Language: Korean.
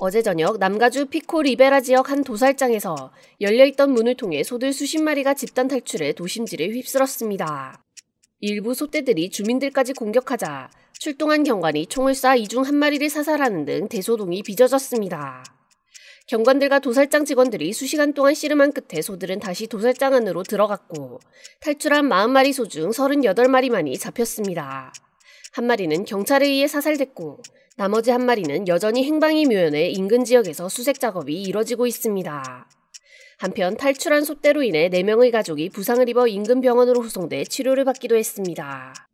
어제 저녁 남가주 피코 리베라 지역 한 도살장에서 열려있던 문을 통해 소들 수십 마리가 집단 탈출해 도심지를 휩쓸었습니다. 일부 소떼들이 주민들까지 공격하자 출동한 경관이 총을 쏴 이 중 한 마리를 사살하는 등 대소동이 빚어졌습니다. 경관들과 도살장 직원들이 수시간 동안 씨름한 끝에 소들은 다시 도살장 안으로 들어갔고 탈출한 40마리 소 중 38마리만이 잡혔습니다. 한 마리는 경찰에 의해 사살됐고 나머지 한 마리는 여전히 행방이 묘연해 인근 지역에서 수색 작업이 이뤄지고 있습니다. 한편 탈출한 소대로 인해 4명의 가족이 부상을 입어 인근 병원으로 후송돼 치료를 받기도 했습니다.